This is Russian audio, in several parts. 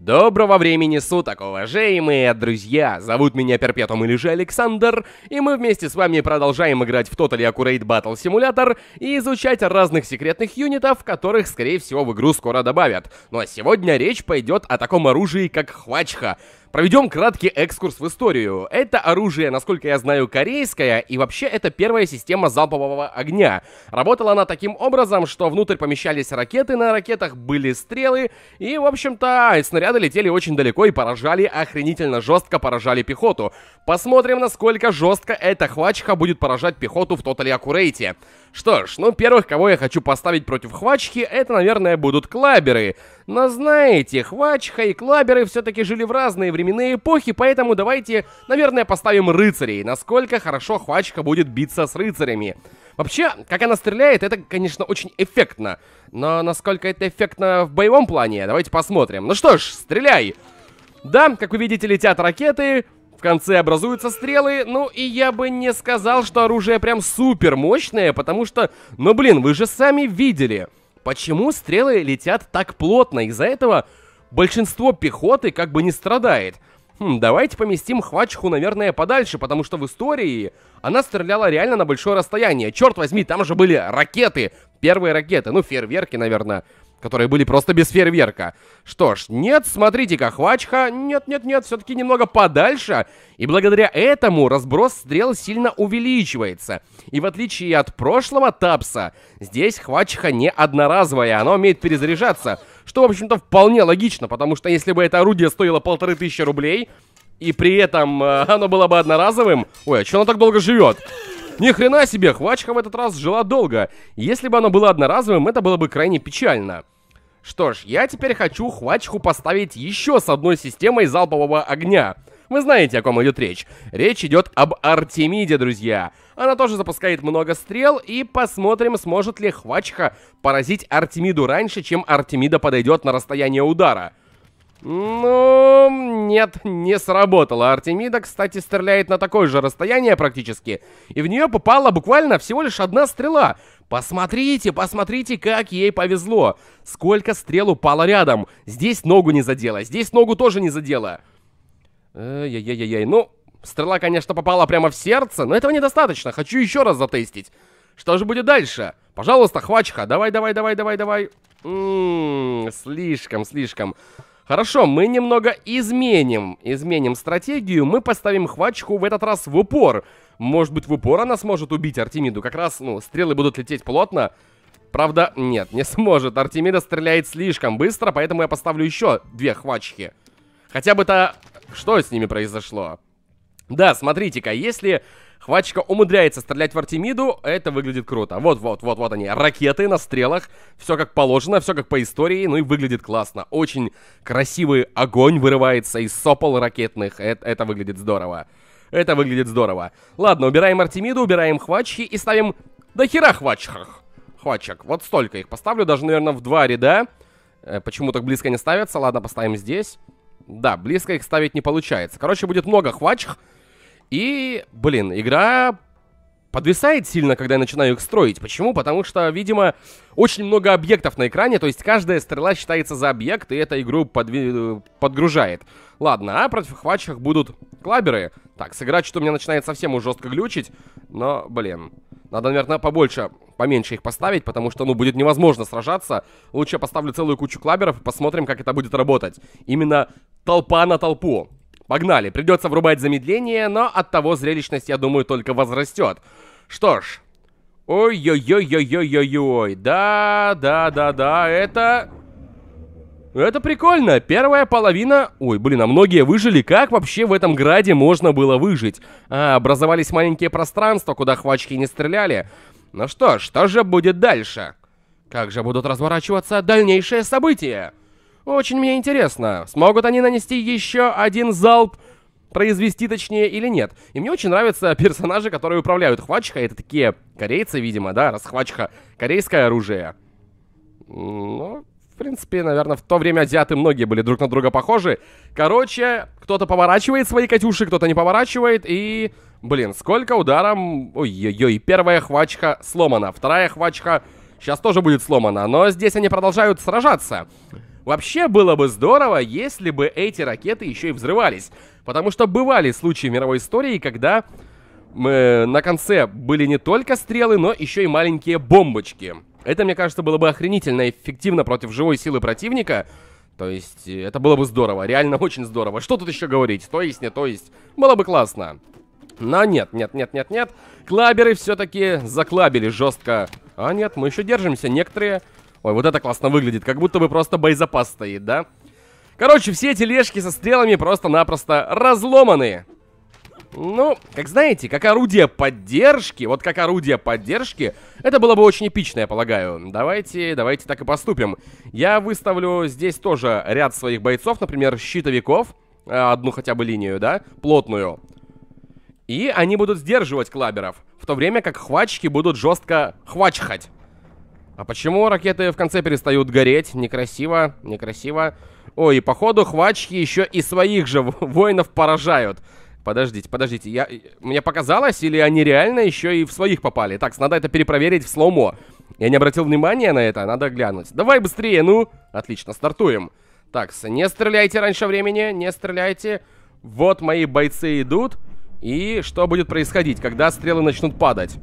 Доброго времени суток, уважаемые друзья! Зовут меня Перпетум или же Александр, и мы вместе с вами продолжаем играть в Totally Accurate Battle Simulator и изучать разных секретных юнитов, которых, скорее всего, в игру скоро добавят. Ну а сегодня речь пойдет о таком оружии, как хвачха — Проведем краткий экскурс в историю. Это оружие, насколько я знаю, корейское, и вообще это первая система залпового огня. Работала она таким образом, что внутрь помещались ракеты, на ракетах были стрелы, и, в общем-то, снаряды летели очень далеко и поражали, охренительно жестко поражали пехоту. Посмотрим, насколько жестко эта хвачка будет поражать пехоту в Тотали Аккурейте. Что ж, ну первых, кого я хочу поставить против Хвачки, это, наверное, будут Клаберы. Но знаете, Хвачка и Клаберы все-таки жили в разные временные эпохи, поэтому давайте, наверное, поставим рыцарей, насколько хорошо Хвачка будет биться с рыцарями. Вообще, как она стреляет, это, конечно, очень эффектно. Но насколько это эффектно в боевом плане, давайте посмотрим. Ну что ж, стреляй! Да, как вы видите, летят ракеты, в конце образуются стрелы, ну и я бы не сказал, что оружие прям супер мощное, потому что, ну блин, вы же сами видели, почему стрелы летят так плотно, из-за этого большинство пехоты как бы не страдает. Хм, давайте поместим хвачку, наверное, подальше, потому что в истории она стреляла реально на большое расстояние. Черт возьми, там же были ракеты, первые ракеты, ну фейерверки, наверное которые были просто без фейерверка. Что ж, нет, смотрите-ка, хвачка, нет-нет-нет, все-таки немного подальше, и благодаря этому разброс стрел сильно увеличивается. И в отличие от прошлого тапса, здесь хвачка не одноразовая, она умеет перезаряжаться, что, в общем-то, вполне логично, потому что если бы это орудие стоило полторы тысячи рублей, и при этом э, оно было бы одноразовым... Ой, а что оно так долго живет? Ни хрена себе, хвачка в этот раз жила долго. Если бы оно было одноразовым, это было бы крайне печально. Что ж, я теперь хочу хвачку поставить еще с одной системой залпового огня. Вы знаете, о ком идет речь. Речь идет об Артемиде, друзья. Она тоже запускает много стрел, и посмотрим, сможет ли Хвачка поразить Артемиду раньше, чем Артемида подойдет на расстояние удара. Ну, нет, не сработало. Артемида, кстати, стреляет на такое же расстояние практически, и в нее попала буквально всего лишь одна стрела, Посмотрите, посмотрите, как ей повезло. Сколько стрел упало рядом. Здесь ногу не задела, здесь ногу тоже не задела. Эй-яй-яй-яй, ну, стрела, конечно, попала прямо в сердце, но этого недостаточно. Хочу еще раз затестить. Что же будет дальше? Пожалуйста, хвачка, давай, давай, давай, давай, давай. Ммм, слишком, слишком. Хорошо, мы немного изменим, изменим стратегию, мы поставим хвачку в этот раз в упор. Может быть, в упор она сможет убить Артемиду, как раз, ну, стрелы будут лететь плотно. Правда, нет, не сможет, Артемида стреляет слишком быстро, поэтому я поставлю еще две хвачки. Хотя бы-то, что с ними произошло? Да, смотрите-ка, если Хватчика умудряется стрелять в Артемиду, это выглядит круто. Вот-вот-вот-вот они, ракеты на стрелах, все как положено, все как по истории, ну и выглядит классно. Очень красивый огонь вырывается из сопол ракетных, это, это выглядит здорово. Это выглядит здорово. Ладно, убираем Артемиду, убираем хвачки и ставим до хера хвачках. Хвачек, вот столько их поставлю, даже, наверное, в два ряда. Э, почему так близко не ставятся? Ладно, поставим здесь. Да, близко их ставить не получается. Короче, будет много хвачек. И, блин, игра подвисает сильно, когда я начинаю их строить. Почему? Потому что, видимо, очень много объектов на экране, то есть каждая стрела считается за объект, и эта игру подви... подгружает. Ладно, а против хватчиков будут клаберы. Так, сыграть что у меня начинает совсем уж жестко глючить, но, блин, надо, наверное, побольше, поменьше их поставить, потому что, ну, будет невозможно сражаться. Лучше я поставлю целую кучу клаберов и посмотрим, как это будет работать. Именно толпа на толпу. Погнали, придется врубать замедление, но от того зрелищность, я думаю, только возрастет. Что ж. Ой-ой-ой-ой-ой-ой-ой. Да, да, да, да, это... Это прикольно. Первая половина... Ой, блин, а многие выжили. Как вообще в этом граде можно было выжить? А, образовались маленькие пространства, куда хвачки не стреляли. Ну что что же будет дальше? Как же будут разворачиваться дальнейшие события? Очень мне интересно, смогут они нанести еще один залп, произвести точнее или нет. И мне очень нравятся персонажи, которые управляют хвачка. Это такие корейцы, видимо, да, раз хвачка корейское оружие. Ну, в принципе, наверное, в то время азиаты многие были друг на друга похожи. Короче, кто-то поворачивает свои Катюши, кто-то не поворачивает, и... Блин, сколько ударом... Ой-ой-ой, первая хвачка сломана, вторая хвачка сейчас тоже будет сломана, но здесь они продолжают сражаться. Вообще было бы здорово, если бы эти ракеты еще и взрывались. Потому что бывали случаи в мировой истории, когда мы э, на конце были не только стрелы, но еще и маленькие бомбочки. Это, мне кажется, было бы охренительно эффективно против живой силы противника. То есть, э, это было бы здорово, реально очень здорово. Что тут еще говорить? То есть, не то есть. Было бы классно. Но нет, нет, нет, нет, нет. Клаберы все-таки заклабили жестко. А нет, мы еще держимся. Некоторые Ой, вот это классно выглядит, как будто бы просто боезапас стоит, да? Короче, все тележки со стрелами просто-напросто разломаны. Ну, как знаете, как орудие поддержки, вот как орудие поддержки, это было бы очень эпично, я полагаю. Давайте, давайте так и поступим. Я выставлю здесь тоже ряд своих бойцов, например, щитовиков, э, одну хотя бы линию, да, плотную. И они будут сдерживать клаберов, в то время как хвачки будут жестко хвачхать. А почему ракеты в конце перестают гореть? Некрасиво, некрасиво. Ой, и походу хвачки еще и своих же воинов поражают. Подождите, подождите, я... мне показалось, или они реально еще и в своих попали? Так, надо это перепроверить в сломо. Я не обратил внимания на это, надо глянуть. Давай быстрее, ну! Отлично, стартуем. Так, не стреляйте раньше времени, не стреляйте. Вот мои бойцы идут. И что будет происходить, когда стрелы начнут падать?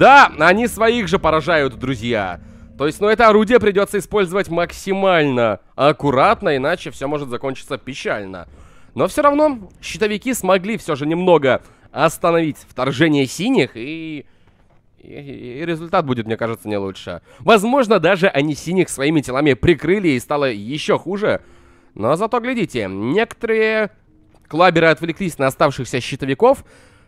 Да, они своих же поражают, друзья. То есть, ну, это орудие придется использовать максимально аккуратно, иначе все может закончиться печально. Но все равно щитовики смогли все же немного остановить вторжение синих и... И, и результат будет, мне кажется, не лучше. Возможно, даже они синих своими телами прикрыли и стало еще хуже. Но зато, глядите, некоторые клаберы отвлеклись на оставшихся щитовиков,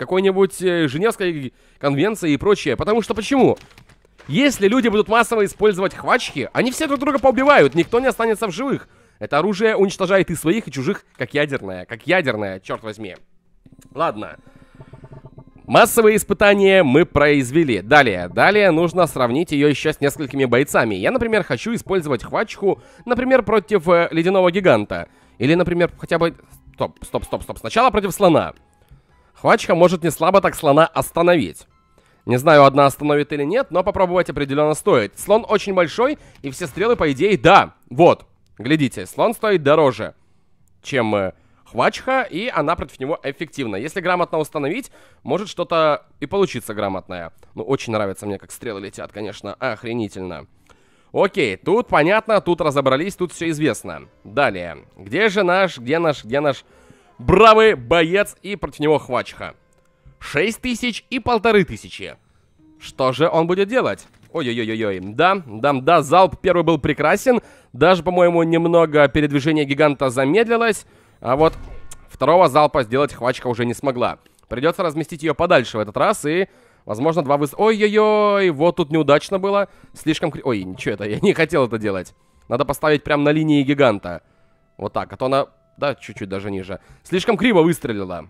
какой-нибудь э, Женевской конвенции и прочее. Потому что почему? Если люди будут массово использовать хвачки, они все друг друга поубивают, никто не останется в живых. Это оружие уничтожает и своих, и чужих, как ядерное, как ядерное, черт возьми. Ладно. Массовые испытания мы произвели. Далее, далее нужно сравнить ее еще с несколькими бойцами. Я, например, хочу использовать хвачку, например, против э, ледяного гиганта. Или, например, хотя бы... Стоп, стоп, стоп, стоп. Сначала против слона. Хвачка может не слабо так слона остановить. Не знаю, одна остановит или нет, но попробовать определенно стоит. Слон очень большой, и все стрелы, по идее, да. Вот, глядите, слон стоит дороже, чем э, хвачка, и она против него эффективна. Если грамотно установить, может что-то и получиться грамотное. Ну, очень нравится мне, как стрелы летят, конечно, охренительно. Окей, тут понятно, тут разобрались, тут все известно. Далее. Где же наш, где наш, где наш Бравый боец и против него хвачха. 6 тысяч и полторы тысячи. Что же он будет делать? Ой-ой-ой-ой. Да, да, да, залп первый был прекрасен. Даже, по-моему, немного передвижение гиганта замедлилось. А вот второго залпа сделать хвачка уже не смогла. Придется разместить ее подальше в этот раз и... Возможно, два выс... Ой-ой-ой, вот тут неудачно было. Слишком... Ой, ничего это, я не хотел это делать. Надо поставить прямо на линии гиганта. Вот так, а то она да, чуть-чуть даже ниже. Слишком криво выстрелила.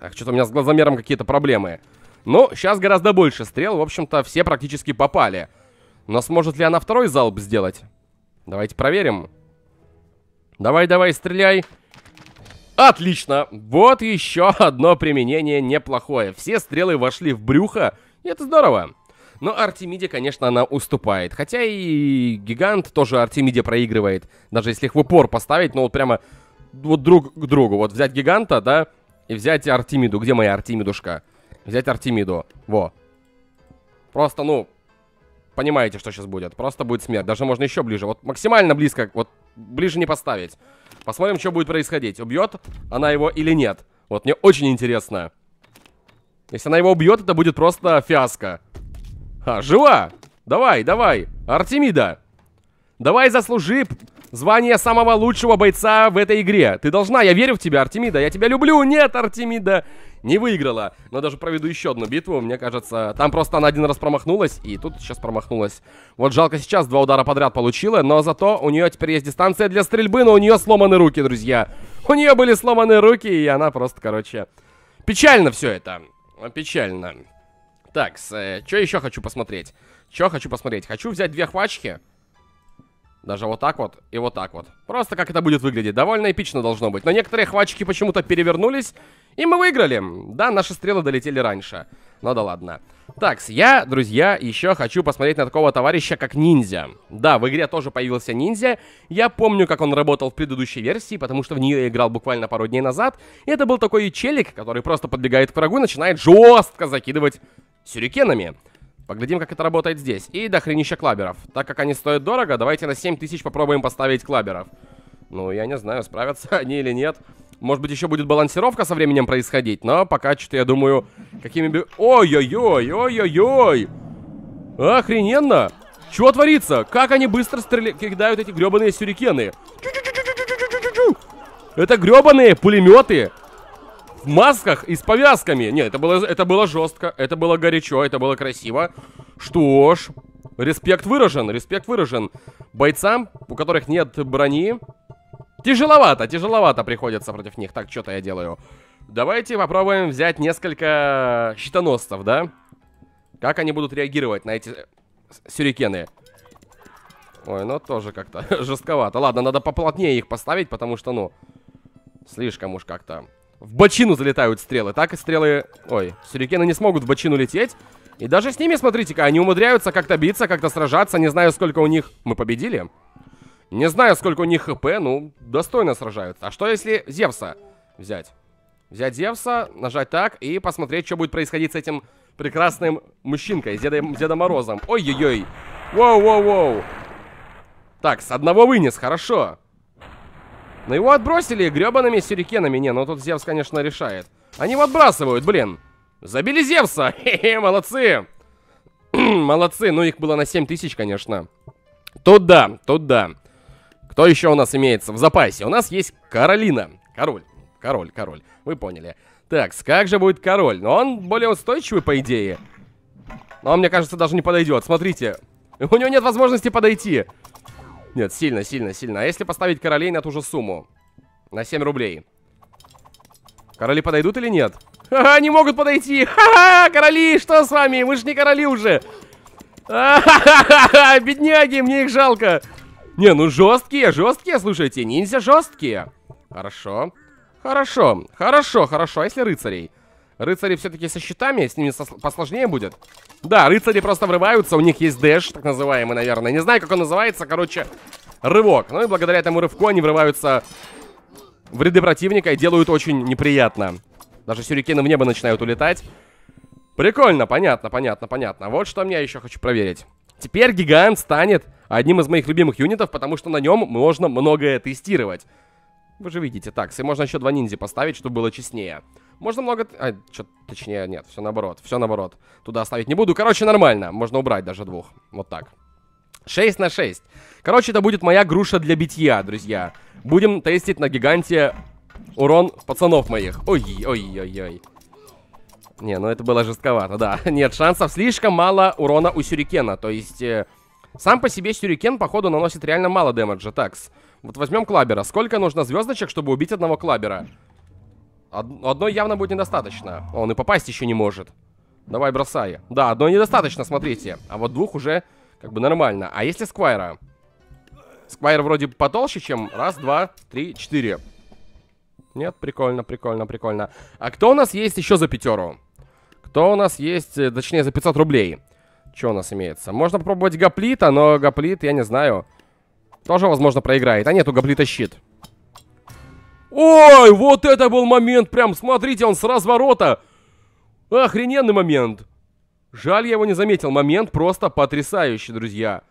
Так, что-то у меня с глазомером какие-то проблемы. Ну, сейчас гораздо больше стрел, в общем-то, все практически попали. Но сможет ли она второй залп сделать? Давайте проверим. Давай-давай, стреляй. Отлично! Вот еще одно применение неплохое. Все стрелы вошли в брюхо, и это здорово. Но Артемиде, конечно, она уступает. Хотя и гигант тоже Артемиде проигрывает. Даже если их в упор поставить, но вот прямо вот друг к другу. Вот взять гиганта, да, и взять Артемиду. Где моя Артемидушка? Взять Артемиду. Во. Просто, ну, понимаете, что сейчас будет. Просто будет смерть. Даже можно еще ближе. Вот максимально близко, вот ближе не поставить. Посмотрим, что будет происходить. Убьет она его или нет. Вот, мне очень интересно. Если она его убьет, это будет просто фиаско. А, жива! Давай, давай! Артемида! Давай заслужи звание самого лучшего бойца в этой игре. Ты должна, я верю в тебя, Артемида, я тебя люблю. Нет, Артемида не выиграла. Но даже проведу еще одну битву, мне кажется. Там просто она один раз промахнулась, и тут сейчас промахнулась. Вот жалко сейчас, два удара подряд получила, но зато у нее теперь есть дистанция для стрельбы, но у нее сломаны руки, друзья. У нее были сломаны руки, и она просто, короче... Печально все это. Печально. Так, э, что еще хочу посмотреть? Что хочу посмотреть? Хочу взять две хвачки. Даже вот так вот и вот так вот. Просто как это будет выглядеть. Довольно эпично должно быть. Но некоторые хвачики почему-то перевернулись, и мы выиграли. Да, наши стрелы долетели раньше. но да ладно. Так, я, друзья, еще хочу посмотреть на такого товарища, как ниндзя. Да, в игре тоже появился ниндзя. Я помню, как он работал в предыдущей версии, потому что в нее я играл буквально пару дней назад. И это был такой челик, который просто подбегает к врагу и начинает жестко закидывать сюрикенами. Поглядим, как это работает здесь. И до хренища клаберов. Так как они стоят дорого, давайте на 7000 попробуем поставить клаберов. Ну, я не знаю, справятся они или нет. Может быть, еще будет балансировка со временем происходить, но пока что я думаю, какими бы... Ой-ой-ой, ой-ой-ой! Охрененно! Чего творится? Как они быстро стреляют кидают эти гребаные сюрикены? это гребаные пулеметы! в масках и с повязками. Нет, это было, это было жестко, это было горячо, это было красиво. Что ж, респект выражен, респект выражен. Бойцам, у которых нет брони, тяжеловато, тяжеловато приходится против них. Так, что-то я делаю. Давайте попробуем взять несколько щитоносцев, да? Как они будут реагировать на эти сюрикены? Ой, ну тоже как-то жестковато. Ладно, надо поплотнее их поставить, потому что, ну, слишком уж как-то в бочину залетают стрелы. Так и стрелы... Ой, сюрикены не смогут в бочину лететь. И даже с ними, смотрите-ка, они умудряются как-то биться, как-то сражаться. Не знаю, сколько у них... Мы победили? Не знаю, сколько у них хп, ну, достойно сражаются. А что, если Зевса взять? Взять Зевса, нажать так и посмотреть, что будет происходить с этим прекрасным мужчинкой, с Дедом, Дедом Морозом. Ой-ой-ой. Воу-воу-воу. Так, с одного вынес, хорошо. Но ну его отбросили гребаными сюрикенами. Не, ну тут Зевс, конечно, решает. Они его отбрасывают, блин. Забили Зевса! Хе-хе, молодцы! молодцы, ну их было на 7 тысяч, конечно. Тут да, тут да. Кто еще у нас имеется в запасе? У нас есть Каролина. Король, король, король. Вы поняли. Так, как же будет король? Но ну, он более устойчивый, по идее. Но он, мне кажется, даже не подойдет. Смотрите. У него нет возможности подойти. Нет, сильно, сильно, сильно. А если поставить королей на ту же сумму? На 7 рублей. Короли подойдут или нет? Ха-ха, не могут подойти! Ха-ха, короли, что с вами? Вы же не короли уже! А-ха-ха-ха, бедняги, мне их жалко! Не, ну жесткие, жесткие, слушайте, ниндзя жесткие. Хорошо. Хорошо, хорошо, хорошо, а если рыцарей? Рыцари все-таки со щитами, с ними посложнее будет. Да, рыцари просто врываются, у них есть дэш, так называемый, наверное. Не знаю, как он называется, короче, рывок. Ну и благодаря этому рывку они врываются в ряды противника и делают очень неприятно. Даже сюрикены в небо начинают улетать. Прикольно, понятно, понятно, понятно. Вот что мне еще хочу проверить. Теперь гигант станет одним из моих любимых юнитов, потому что на нем можно многое тестировать. Вы же видите. Так, и можно еще два ниндзя поставить, чтобы было честнее. Можно много... А, что точнее, нет, все наоборот, все наоборот. Туда оставить не буду. Короче, нормально, можно убрать даже двух. Вот так. 6 на 6. Короче, это будет моя груша для битья, друзья. Будем тестить на гиганте урон пацанов моих. Ой-ой-ой-ой. Не, ну это было жестковато, да. Нет шансов, слишком мало урона у сюрикена. То есть, э, сам по себе сюрикен, походу, наносит реально мало дэмэджа. Такс, вот возьмем клабера. Сколько нужно звездочек, чтобы убить одного клабера? Од одной явно будет недостаточно. Он и попасть еще не может. Давай, бросай. Да, одной недостаточно, смотрите. А вот двух уже как бы нормально. А если Сквайра? Сквайр вроде потолще, чем раз, два, три, четыре. Нет, прикольно, прикольно, прикольно. А кто у нас есть еще за пятеру? Кто у нас есть, э, точнее, за 500 рублей? Что у нас имеется? Можно попробовать Гоплита, но Гоплит, я не знаю, тоже, возможно, проиграет. А нет, у Гоплита щит. Ой, вот это был момент, прям смотрите, он с разворота. Охрененный момент. Жаль, я его не заметил. Момент просто потрясающий, друзья.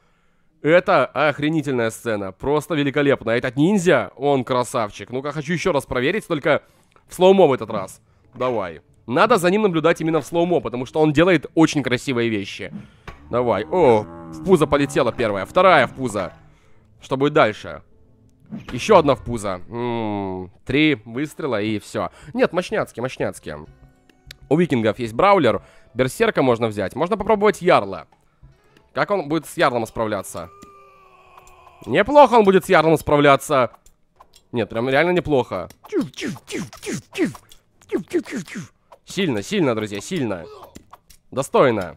Это охренительная сцена, просто великолепно. Этот ниндзя, он красавчик. Ну-ка, хочу еще раз проверить, только в слоумо в этот раз. Давай. Надо за ним наблюдать именно в слоумо, потому что он делает очень красивые вещи. Давай. О, в пузо полетела первая, вторая в пузо. Что будет дальше? Еще одна в пузо. М -м, три выстрела и все. Нет, мощняцкие, мощняцкие. У викингов есть браулер. Берсерка можно взять. Можно попробовать ярла. Как он будет с ярлом справляться? Неплохо он будет с ярлом справляться. Нет, прям реально неплохо. Сильно, сильно, друзья, сильно. Достойно.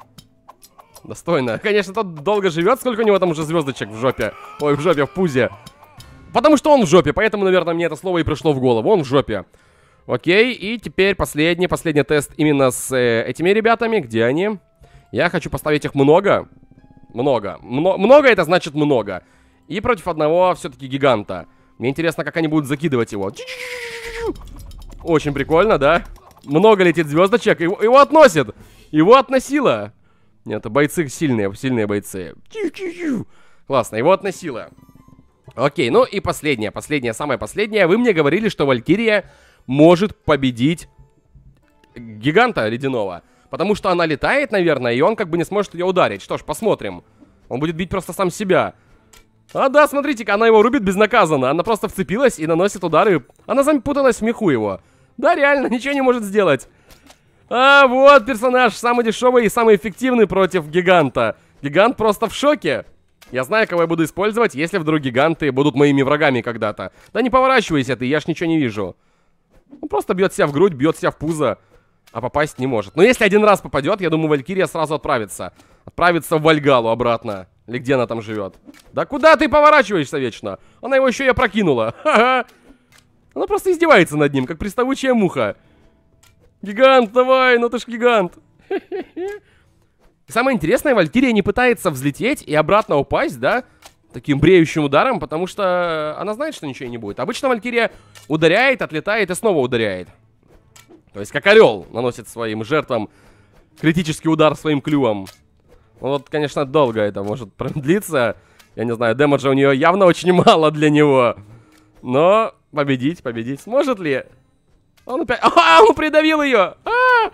Достойно. Конечно, тот долго живет, сколько у него там уже звездочек в жопе. Ой, в жопе, в пузе. Потому что он в жопе, поэтому, наверное, мне это слово и пришло в голову. Он в жопе. Окей, и теперь последний, последний тест именно с э, этими ребятами. Где они? Я хочу поставить их много. Много. Мно много это значит много. И против одного все-таки гиганта. Мне интересно, как они будут закидывать его. Очень прикольно, да? Много летит звездочек. Его, его относит. Его относило. Нет, бойцы сильные, сильные бойцы. Классно, его относило. Окей, ну и последнее, последнее, самое последнее. Вы мне говорили, что Валькирия может победить гиганта ледяного. Потому что она летает, наверное, и он как бы не сможет ее ударить. Что ж, посмотрим. Он будет бить просто сам себя. А да, смотрите-ка, она его рубит безнаказанно. Она просто вцепилась и наносит удары. Она запуталась в меху его. Да, реально, ничего не может сделать. А вот персонаж, самый дешевый и самый эффективный против гиганта. Гигант просто в шоке. Я знаю, кого я буду использовать, если вдруг гиганты будут моими врагами когда-то. Да не поворачивайся ты, я ж ничего не вижу. Он просто бьет себя в грудь, бьет себя в пузо, а попасть не может. Но если один раз попадет, я думаю, Валькирия сразу отправится. Отправится в Вальгалу обратно. Или где она там живет. Да куда ты поворачиваешься вечно? Она его еще и опрокинула. Ха-ха. Она просто издевается над ним, как приставучая муха. Гигант, давай, ну ты ж гигант. Хе-хе-хе. И самое интересное, Валькирия не пытается взлететь и обратно упасть, да, таким бреющим ударом, потому что она знает, что ничего не будет. Обычно Валькирия ударяет, отлетает и снова ударяет. То есть как орел наносит своим жертвам критический удар своим клювом. Ну вот, конечно, долго это может продлиться. Я не знаю, демеджа у нее явно очень мало для него. Но победить, победить сможет ли? Он опять... А, он придавил ее! А!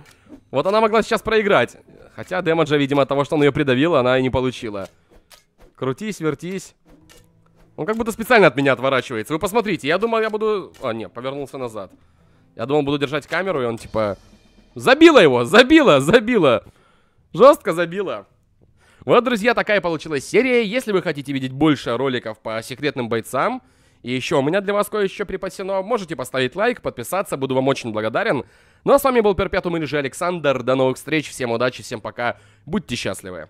Вот она могла сейчас проиграть. Хотя демеджа, видимо, от того, что он ее придавил, она и не получила. Крутись, вертись. Он как будто специально от меня отворачивается. Вы посмотрите, я думал, я буду... А, нет, повернулся назад. Я думал, буду держать камеру, и он типа... Забила его! Забила! Забила! Жестко забила! Вот, друзья, такая получилась серия. Если вы хотите видеть больше роликов по секретным бойцам, и еще у меня для вас кое-что припасено. Можете поставить лайк, подписаться, буду вам очень благодарен. Ну а с вами был Перпетум или же Александр. До новых встреч, всем удачи, всем пока. Будьте счастливы.